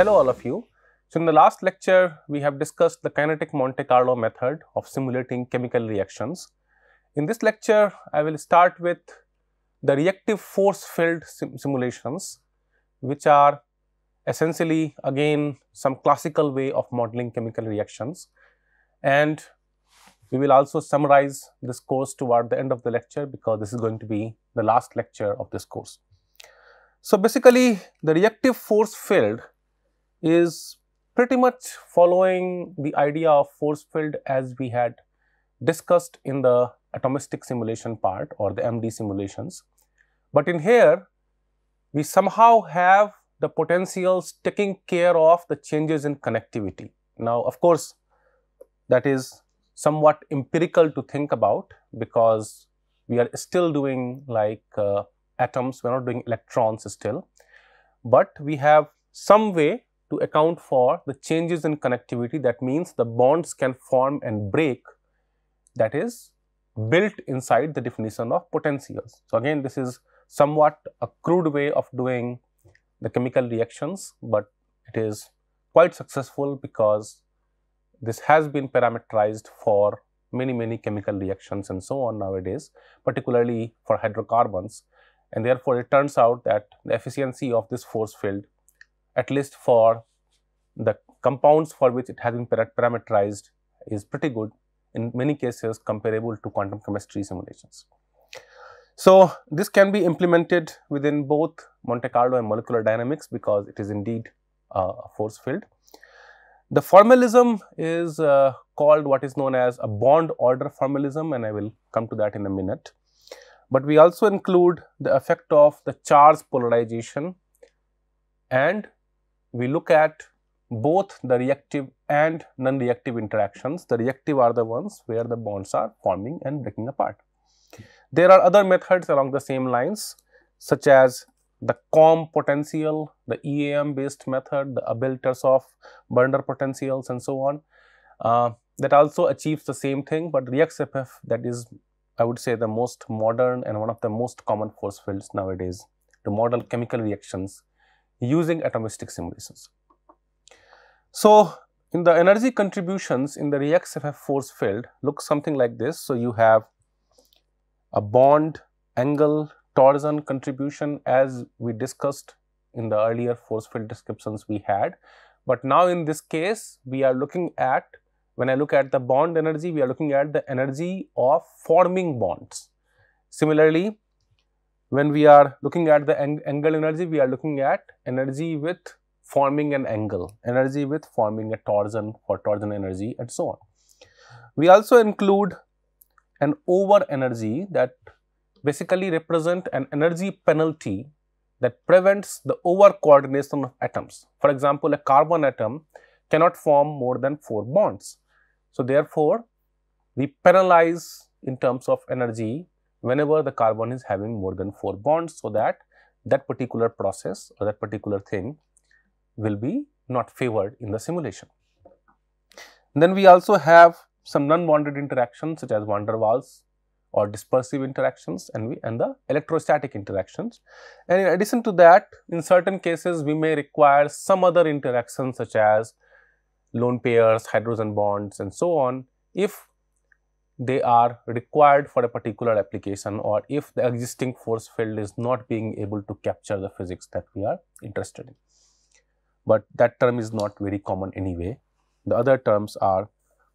Hello all of you. So in the last lecture, we have discussed the kinetic Monte Carlo method of simulating chemical reactions. In this lecture, I will start with the reactive force field sim simulations, which are essentially again some classical way of modeling chemical reactions. And we will also summarize this course toward the end of the lecture because this is going to be the last lecture of this course. So basically, the reactive force field is pretty much following the idea of force field as we had discussed in the atomistic simulation part or the MD simulations. But in here, we somehow have the potentials taking care of the changes in connectivity. Now, of course, that is somewhat empirical to think about because we are still doing like uh, atoms, we are not doing electrons still, but we have some way to account for the changes in connectivity that means the bonds can form and break that is built inside the definition of potentials. So, again this is somewhat a crude way of doing the chemical reactions, but it is quite successful because this has been parameterized for many many chemical reactions and so on nowadays particularly for hydrocarbons and therefore it turns out that the efficiency of this force field at least for the compounds for which it has been parameterized is pretty good in many cases comparable to quantum chemistry simulations. So, this can be implemented within both Monte Carlo and molecular dynamics because it is indeed a force field. The formalism is uh, called what is known as a bond order formalism and I will come to that in a minute. But we also include the effect of the charge polarization and we look at both the reactive and non-reactive interactions. The reactive are the ones where the bonds are forming and breaking apart. There are other methods along the same lines such as the COM potential, the EAM based method, the abel of Burner potentials and so on. Uh, that also achieves the same thing, but ReactFF that is I would say the most modern and one of the most common force fields nowadays to model chemical reactions using atomistic simulations. So, in the energy contributions in the reactive force field looks something like this. So, you have a bond, angle, torsion contribution as we discussed in the earlier force field descriptions we had. But now in this case, we are looking at, when I look at the bond energy, we are looking at the energy of forming bonds. Similarly, when we are looking at the ang angle energy, we are looking at energy with forming an angle, energy with forming a torsion for torsion energy and so on. We also include an over energy that basically represent an energy penalty that prevents the over coordination of atoms. For example, a carbon atom cannot form more than 4 bonds. So, therefore, we penalize in terms of energy whenever the carbon is having more than 4 bonds so that that particular process or that particular thing will be not favored in the simulation. And then we also have some non-bonded interactions such as van der Waals or dispersive interactions and we and the electrostatic interactions. And in addition to that, in certain cases, we may require some other interactions such as lone pairs, hydrogen bonds and so on if they are required for a particular application or if the existing force field is not being able to capture the physics that we are interested in. But that term is not very common anyway. The other terms are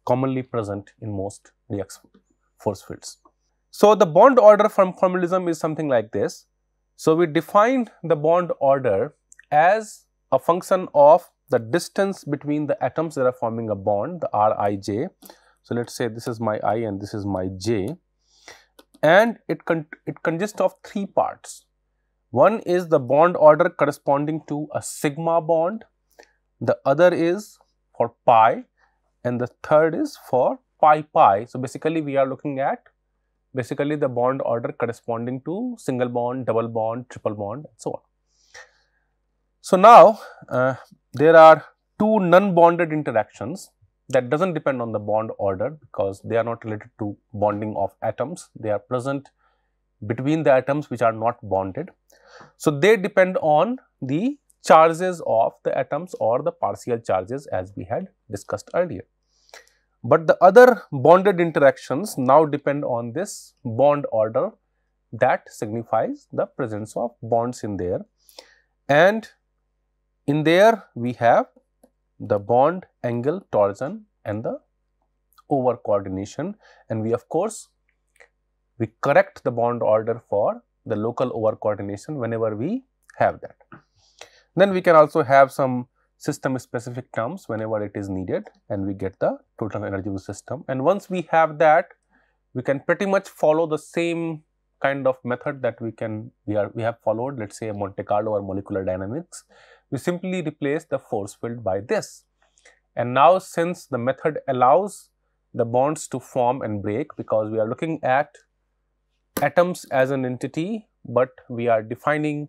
commonly present in most react force fields. So, the bond order from formalism is something like this. So, we define the bond order as a function of the distance between the atoms that are forming a bond, the Rij, so, let us say this is my i and this is my j and it, con it consists of three parts. One is the bond order corresponding to a sigma bond, the other is for pi and the third is for pi pi. So, basically we are looking at basically the bond order corresponding to single bond, double bond, triple bond and so on. So, now uh, there are two non-bonded interactions that doesn't depend on the bond order because they are not related to bonding of atoms. They are present between the atoms which are not bonded. So, they depend on the charges of the atoms or the partial charges as we had discussed earlier. But the other bonded interactions now depend on this bond order that signifies the presence of bonds in there. And in there we have the bond angle torsion and the over coordination and we of course we correct the bond order for the local over coordination whenever we have that. Then we can also have some system specific terms whenever it is needed and we get the total energy of the system. And once we have that, we can pretty much follow the same kind of method that we can we are we have followed let's say Monte Carlo or molecular dynamics we simply replace the force field by this. And now since the method allows the bonds to form and break because we are looking at atoms as an entity, but we are defining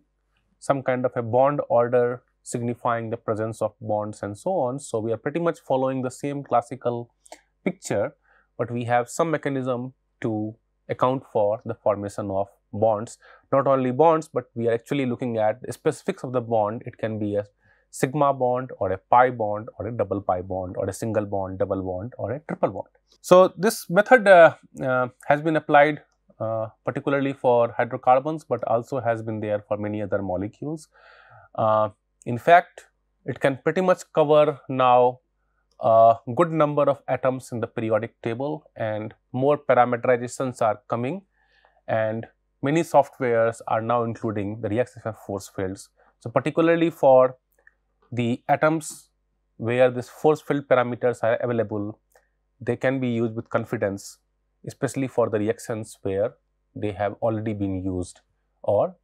some kind of a bond order signifying the presence of bonds and so on. So, we are pretty much following the same classical picture, but we have some mechanism to account for the formation of bonds. Not only bonds, but we are actually looking at the specifics of the bond. It can be a sigma bond or a pi bond or a double pi bond or a single bond, double bond or a triple bond. So, this method uh, uh, has been applied uh, particularly for hydrocarbons, but also has been there for many other molecules. Uh, in fact, it can pretty much cover now a good number of atoms in the periodic table and more parameterizations are coming and many softwares are now including the reactive force fields. So, particularly for the atoms where this force field parameters are available, they can be used with confidence, especially for the reactions where they have already been used or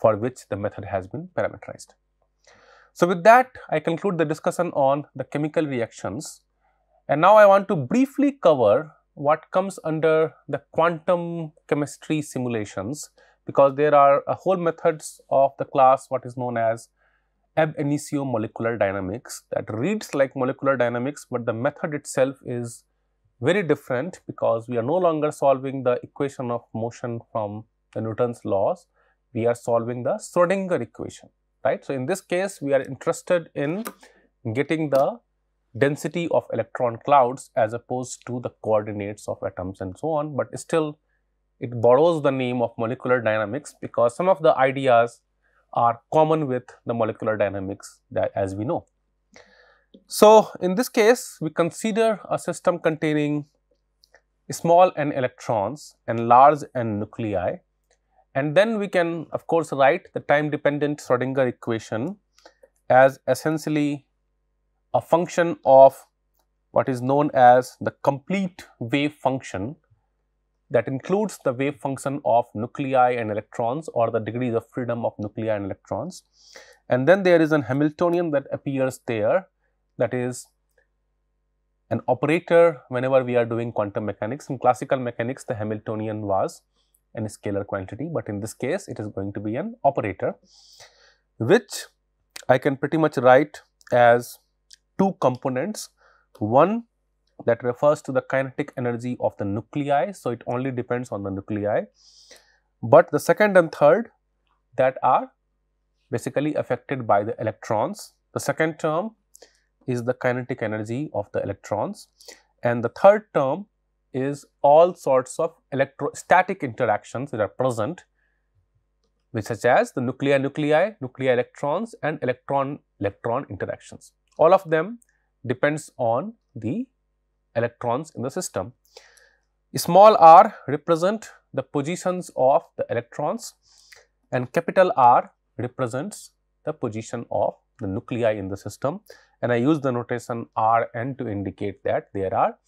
for which the method has been parameterized. So, with that I conclude the discussion on the chemical reactions and now I want to briefly cover what comes under the quantum chemistry simulations because there are a whole methods of the class what is known as ab initio molecular dynamics that reads like molecular dynamics but the method itself is very different because we are no longer solving the equation of motion from the Newton's laws, we are solving the Schrodinger equation, right. So, in this case we are interested in getting the density of electron clouds as opposed to the coordinates of atoms and so on, but still it borrows the name of molecular dynamics because some of the ideas are common with the molecular dynamics that as we know. So, in this case we consider a system containing small n electrons and large n nuclei and then we can of course write the time dependent Schrodinger equation as essentially a function of what is known as the complete wave function that includes the wave function of nuclei and electrons or the degrees of freedom of nuclei and electrons. And then there is an Hamiltonian that appears there that is an operator whenever we are doing quantum mechanics. In classical mechanics, the Hamiltonian was an scalar quantity, but in this case, it is going to be an operator, which I can pretty much write as two components. One that refers to the kinetic energy of the nuclei. So, it only depends on the nuclei. But the second and third that are basically affected by the electrons. The second term is the kinetic energy of the electrons and the third term is all sorts of electrostatic interactions that are present such as the nuclear nuclei, nuclear electrons and electron electron interactions. All of them depends on the electrons in the system. Small r represent the positions of the electrons and capital R represents the position of the nuclei in the system and I use the notation Rn to indicate that there are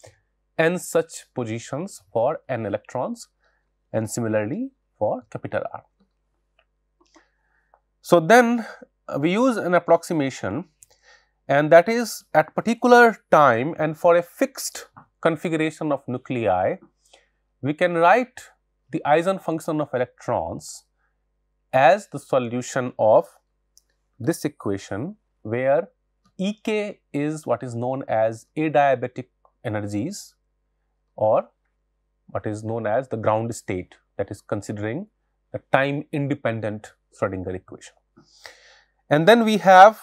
n such positions for n electrons and similarly for capital R. So, then we use an approximation and that is at particular time and for a fixed configuration of nuclei, we can write the eigenfunction function of electrons as the solution of this equation where Ek is what is known as adiabatic energies or what is known as the ground state that is considering the time independent Schrodinger equation. And then we have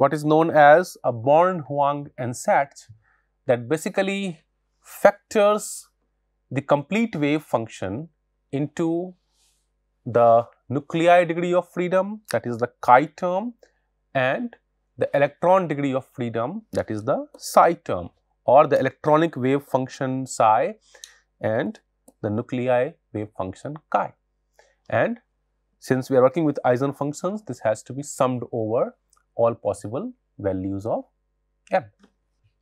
what is known as a Born, Huang and that basically factors the complete wave function into the nuclei degree of freedom that is the chi term and the electron degree of freedom that is the psi term or the electronic wave function psi and the nuclei wave function chi. And since we are working with Eisen functions, this has to be summed over all possible values of m.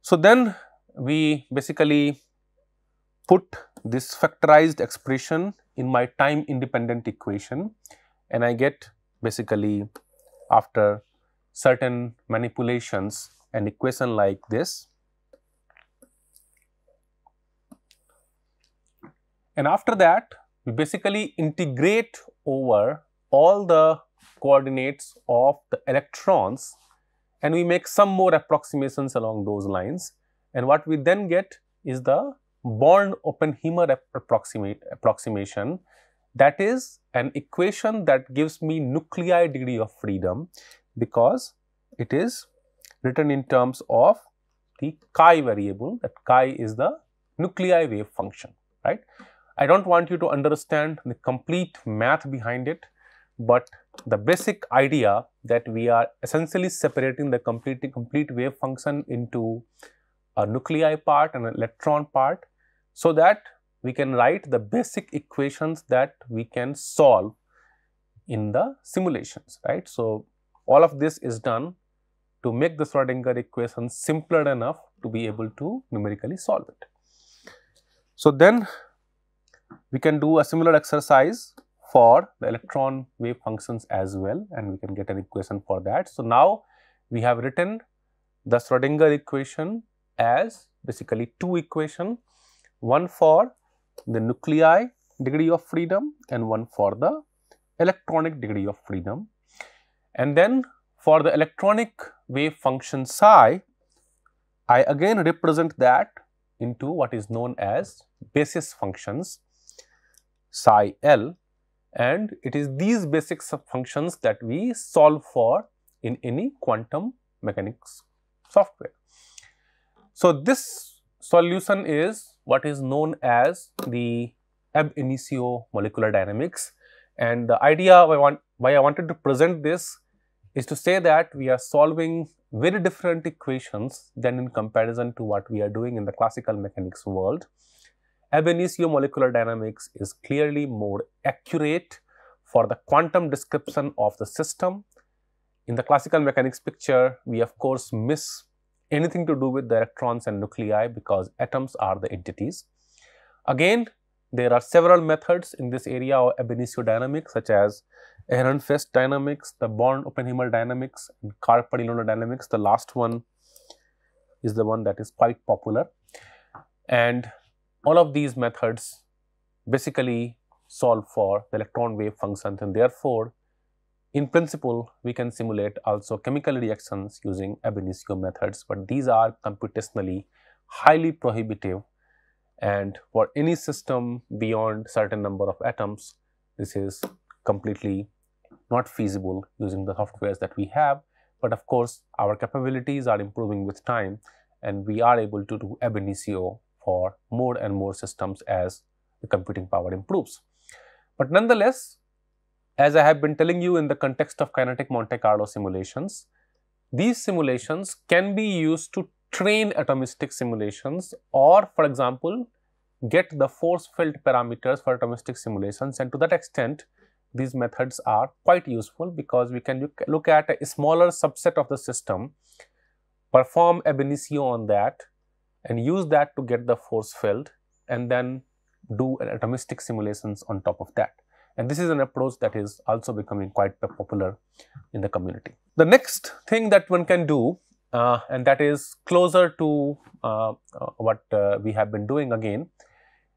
So, then we basically put this factorized expression in my time independent equation and I get basically after certain manipulations an equation like this. And after that, we basically integrate over all the coordinates of the electrons and we make some more approximations along those lines. And what we then get is the born Oppenheimer approximation that is an equation that gives me nuclei degree of freedom because it is written in terms of the chi variable that chi is the nuclei wave function right i don't want you to understand the complete math behind it but the basic idea that we are essentially separating the complete, complete wave function into a nuclei part and an electron part so that we can write the basic equations that we can solve in the simulations, right. So, all of this is done to make the Schrodinger equation simpler enough to be able to numerically solve it. So, then we can do a similar exercise for the electron wave functions as well and we can get an equation for that. So, now we have written the Schrodinger equation as basically two equation, one for the nuclei degree of freedom and one for the electronic degree of freedom. And then for the electronic wave function psi, I again represent that into what is known as basis functions psi l and it is these basic functions that we solve for in any quantum mechanics software. So, this solution is what is known as the ab initio molecular dynamics and the idea why I, want, why I wanted to present this is to say that we are solving very different equations than in comparison to what we are doing in the classical mechanics world ab initio molecular dynamics is clearly more accurate for the quantum description of the system. In the classical mechanics picture, we of course miss anything to do with the electrons and nuclei because atoms are the entities. Again, there are several methods in this area of ab initio dynamics such as Ehrenfest dynamics, the Born Oppenheimer dynamics, and Carpadilona dynamics. The last one is the one that is quite popular. And all of these methods basically solve for the electron wave functions and therefore, in principle, we can simulate also chemical reactions using ab initio methods, but these are computationally highly prohibitive and for any system beyond certain number of atoms, this is completely not feasible using the softwares that we have. But of course, our capabilities are improving with time and we are able to do ab initio for more and more systems as the computing power improves. But nonetheless, as I have been telling you in the context of kinetic Monte Carlo simulations, these simulations can be used to train atomistic simulations or, for example, get the force field parameters for atomistic simulations and to that extent, these methods are quite useful because we can look at a smaller subset of the system, perform ab initio on that and use that to get the force field and then do atomistic simulations on top of that. And this is an approach that is also becoming quite popular in the community. The next thing that one can do, uh, and that is closer to uh, uh, what uh, we have been doing again,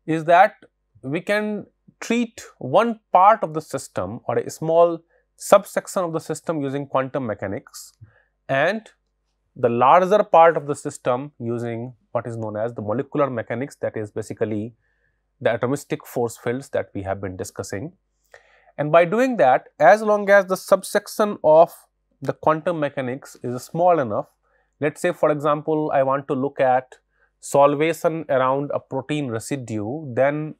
is that we can treat one part of the system or a small subsection of the system using quantum mechanics and the larger part of the system using what is known as the molecular mechanics that is basically the atomistic force fields that we have been discussing. And by doing that, as long as the subsection of the quantum mechanics is small enough, let us say for example, I want to look at solvation around a protein residue, then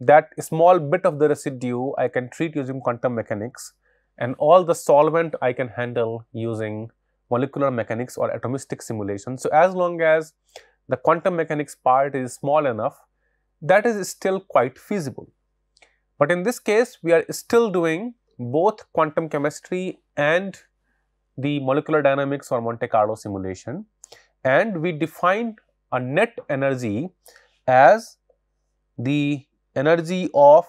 that small bit of the residue I can treat using quantum mechanics and all the solvent I can handle using molecular mechanics or atomistic simulation. So, as long as the quantum mechanics part is small enough, that is still quite feasible. But in this case, we are still doing both quantum chemistry and the molecular dynamics or Monte Carlo simulation. And we define a net energy as the energy of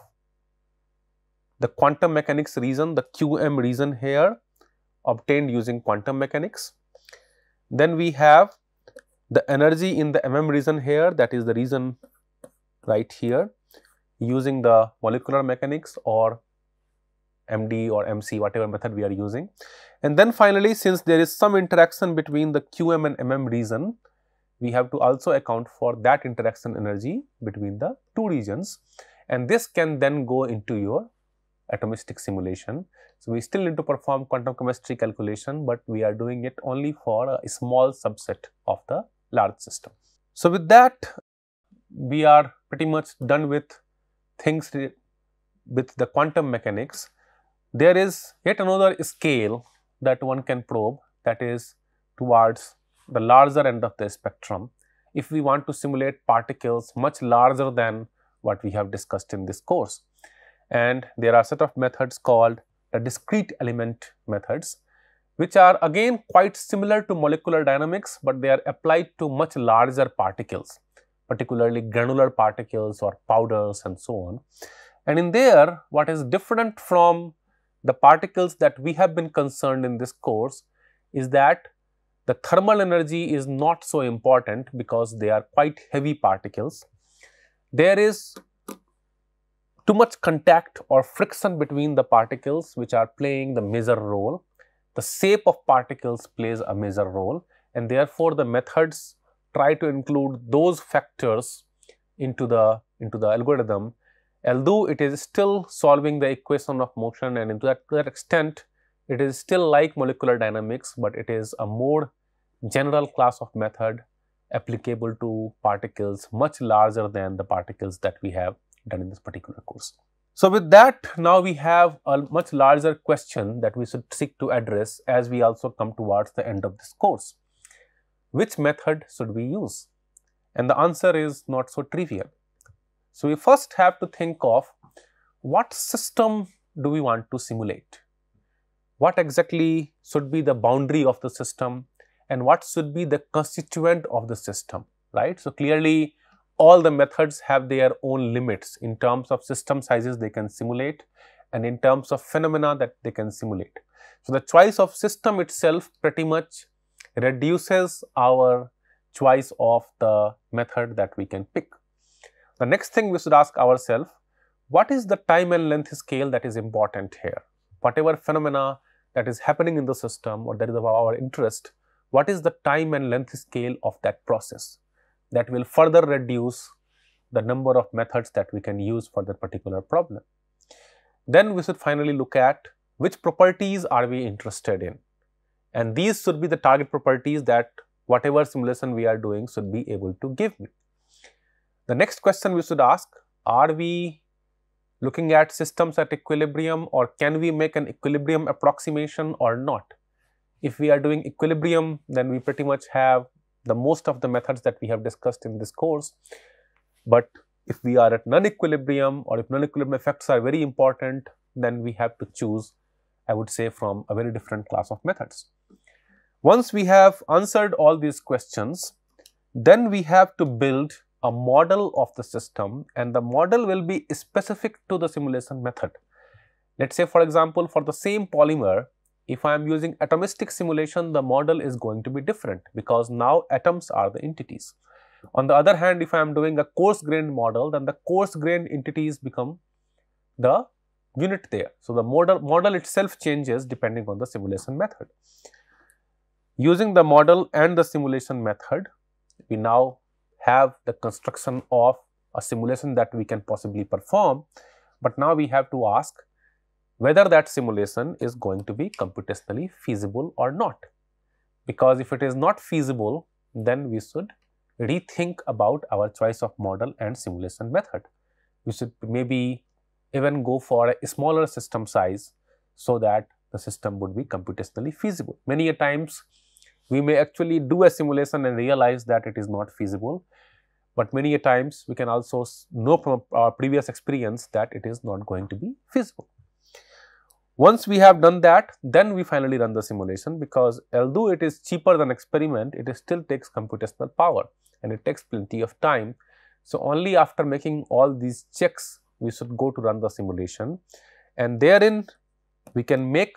the quantum mechanics region, the QM region here obtained using quantum mechanics. Then we have the energy in the mm region here that is the region right here using the molecular mechanics or MD or MC whatever method we are using. And then finally, since there is some interaction between the QM and MM region, we have to also account for that interaction energy between the two regions. And this can then go into your atomistic simulation. So, we still need to perform quantum chemistry calculation, but we are doing it only for a small subset of the large system. So, with that we are pretty much done with things with the quantum mechanics. There is yet another scale that one can probe that is towards the larger end of the spectrum if we want to simulate particles much larger than what we have discussed in this course. And there are set of methods called the discrete element methods which are again quite similar to molecular dynamics, but they are applied to much larger particles, particularly granular particles or powders and so on. And in there, what is different from the particles that we have been concerned in this course is that the thermal energy is not so important because they are quite heavy particles. There is too much contact or friction between the particles which are playing the major role the shape of particles plays a major role and therefore the methods try to include those factors into the into the algorithm although it is still solving the equation of motion and into that, to that extent it is still like molecular dynamics but it is a more general class of method applicable to particles much larger than the particles that we have done in this particular course. So with that, now we have a much larger question that we should seek to address as we also come towards the end of this course. Which method should we use? And the answer is not so trivial. So we first have to think of what system do we want to simulate? What exactly should be the boundary of the system and what should be the constituent of the system, right? So clearly all the methods have their own limits in terms of system sizes they can simulate and in terms of phenomena that they can simulate. So, the choice of system itself pretty much reduces our choice of the method that we can pick. The next thing we should ask ourselves, what is the time and length scale that is important here? Whatever phenomena that is happening in the system or that is of our interest, what is the time and length scale of that process? that will further reduce the number of methods that we can use for that particular problem. Then we should finally look at which properties are we interested in and these should be the target properties that whatever simulation we are doing should be able to give me. The next question we should ask are we looking at systems at equilibrium or can we make an equilibrium approximation or not. If we are doing equilibrium then we pretty much have the most of the methods that we have discussed in this course. But if we are at non-equilibrium or if non-equilibrium effects are very important, then we have to choose, I would say, from a very different class of methods. Once we have answered all these questions, then we have to build a model of the system and the model will be specific to the simulation method. Let us say for example, for the same polymer, if I am using atomistic simulation, the model is going to be different because now atoms are the entities. On the other hand, if I am doing a coarse grained model, then the coarse grained entities become the unit there. So, the model, model itself changes depending on the simulation method. Using the model and the simulation method, we now have the construction of a simulation that we can possibly perform, but now we have to ask whether that simulation is going to be computationally feasible or not. Because if it is not feasible, then we should rethink about our choice of model and simulation method. We should maybe even go for a smaller system size so that the system would be computationally feasible. Many a times we may actually do a simulation and realize that it is not feasible, but many a times we can also know from our previous experience that it is not going to be feasible. Once we have done that, then we finally run the simulation because although it is cheaper than experiment, it still takes computational power and it takes plenty of time. So, only after making all these checks, we should go to run the simulation and therein we can make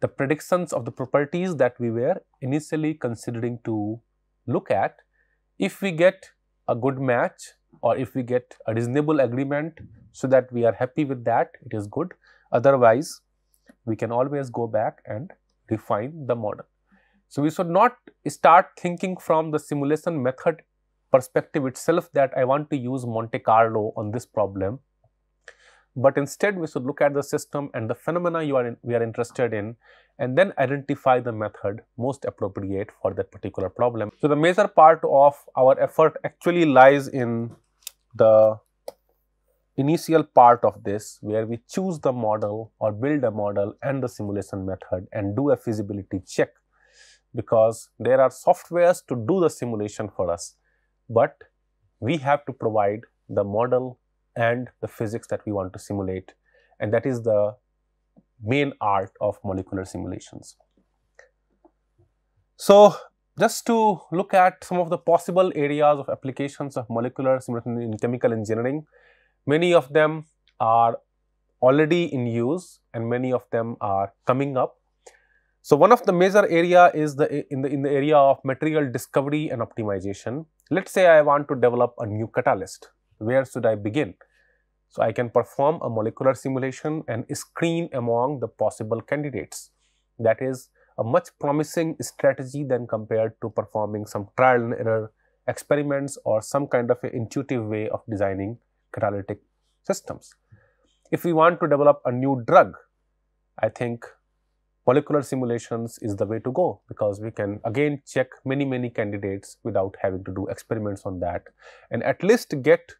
the predictions of the properties that we were initially considering to look at. If we get a good match or if we get a reasonable agreement so that we are happy with that, it is good. Otherwise, we can always go back and refine the model. So, we should not start thinking from the simulation method perspective itself that I want to use Monte Carlo on this problem, but instead we should look at the system and the phenomena you are in, we are interested in and then identify the method most appropriate for that particular problem. So, the major part of our effort actually lies in the initial part of this where we choose the model or build a model and the simulation method and do a feasibility check because there are softwares to do the simulation for us but we have to provide the model and the physics that we want to simulate and that is the main art of molecular simulations. So just to look at some of the possible areas of applications of molecular simulation in chemical engineering, Many of them are already in use and many of them are coming up. So one of the major area is the in the in the area of material discovery and optimization. Let's say I want to develop a new catalyst. Where should I begin? So I can perform a molecular simulation and screen among the possible candidates. That is a much promising strategy than compared to performing some trial and error experiments or some kind of intuitive way of designing catalytic systems. If we want to develop a new drug, I think molecular simulations is the way to go because we can again check many, many candidates without having to do experiments on that and at least get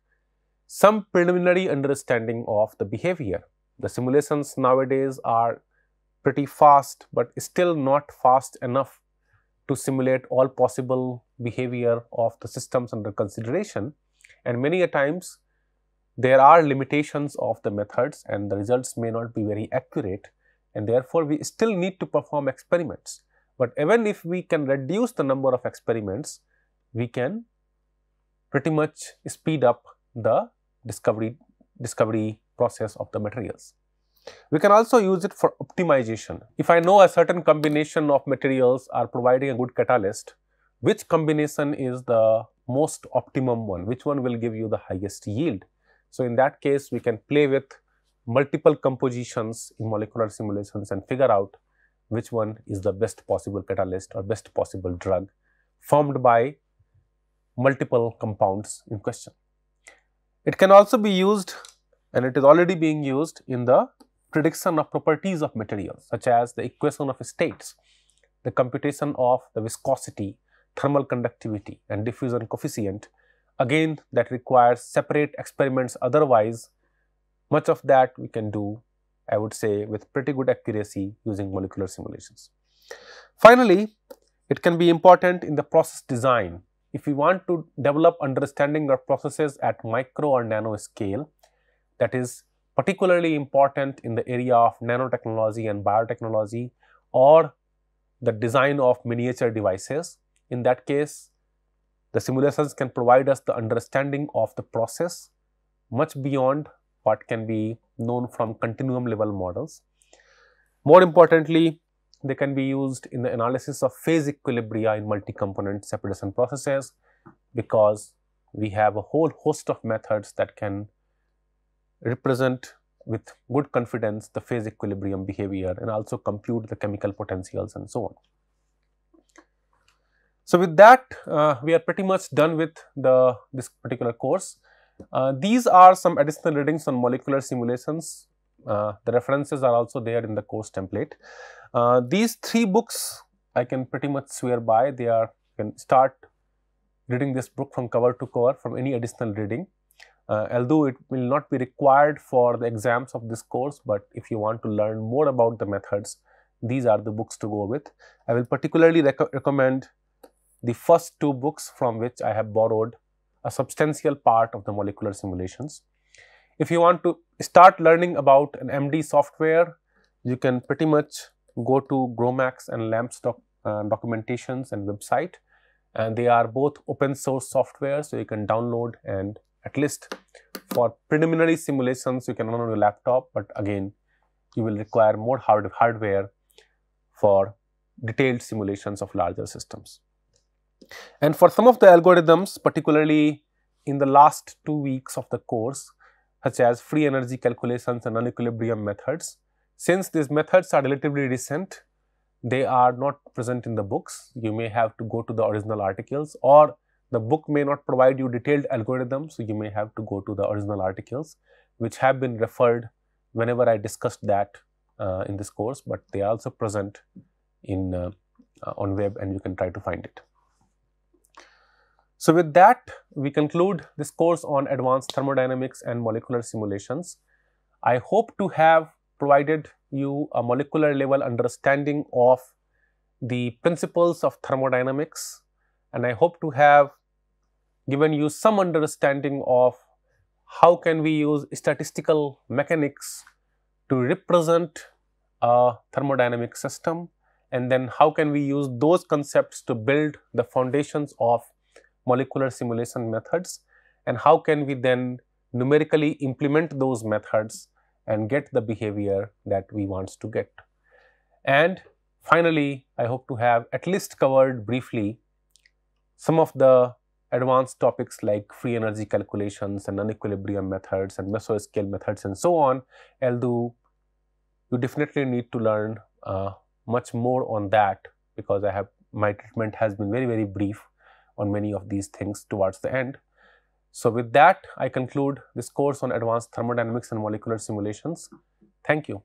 some preliminary understanding of the behavior. The simulations nowadays are pretty fast, but still not fast enough to simulate all possible behavior of the systems under consideration. And many a times there are limitations of the methods and the results may not be very accurate and therefore we still need to perform experiments. But even if we can reduce the number of experiments, we can pretty much speed up the discovery, discovery process of the materials. We can also use it for optimization. If I know a certain combination of materials are providing a good catalyst, which combination is the most optimum one, which one will give you the highest yield. So, in that case, we can play with multiple compositions in molecular simulations and figure out which one is the best possible catalyst or best possible drug formed by multiple compounds in question. It can also be used and it is already being used in the prediction of properties of materials such as the equation of states, the computation of the viscosity, thermal conductivity and diffusion coefficient Again, that requires separate experiments otherwise. Much of that we can do, I would say, with pretty good accuracy using molecular simulations. Finally, it can be important in the process design. If we want to develop understanding of processes at micro or nano scale, that is particularly important in the area of nanotechnology and biotechnology or the design of miniature devices. In that case, the simulations can provide us the understanding of the process much beyond what can be known from continuum level models. More importantly, they can be used in the analysis of phase equilibria in multi-component separation processes because we have a whole host of methods that can represent with good confidence the phase equilibrium behavior and also compute the chemical potentials and so on. So, with that uh, we are pretty much done with the this particular course. Uh, these are some additional readings on molecular simulations. Uh, the references are also there in the course template. Uh, these three books I can pretty much swear by. They are can start reading this book from cover to cover from any additional reading. Uh, although it will not be required for the exams of this course, but if you want to learn more about the methods, these are the books to go with. I will particularly rec recommend the first two books from which I have borrowed a substantial part of the molecular simulations. If you want to start learning about an MD software, you can pretty much go to Gromax and LAMPS doc, uh, documentations and website and they are both open source software so you can download and at least for preliminary simulations you can run on your laptop but again you will require more hard hardware for detailed simulations of larger systems. And for some of the algorithms, particularly in the last two weeks of the course, such as free energy calculations and unequilibrium methods, since these methods are relatively recent, they are not present in the books. You may have to go to the original articles or the book may not provide you detailed algorithms. So, you may have to go to the original articles which have been referred whenever I discussed that uh, in this course, but they are also present in uh, uh on web and you can try to find it. So with that, we conclude this course on advanced thermodynamics and molecular simulations. I hope to have provided you a molecular level understanding of the principles of thermodynamics and I hope to have given you some understanding of how can we use statistical mechanics to represent a thermodynamic system and then how can we use those concepts to build the foundations of molecular simulation methods and how can we then numerically implement those methods and get the behavior that we want to get. And finally, I hope to have at least covered briefly some of the advanced topics like free energy calculations and non-equilibrium methods and mesoscale methods and so on, although you definitely need to learn uh, much more on that because I have my treatment has been very, very brief on many of these things towards the end. So with that, I conclude this course on advanced thermodynamics and molecular simulations. Thank you.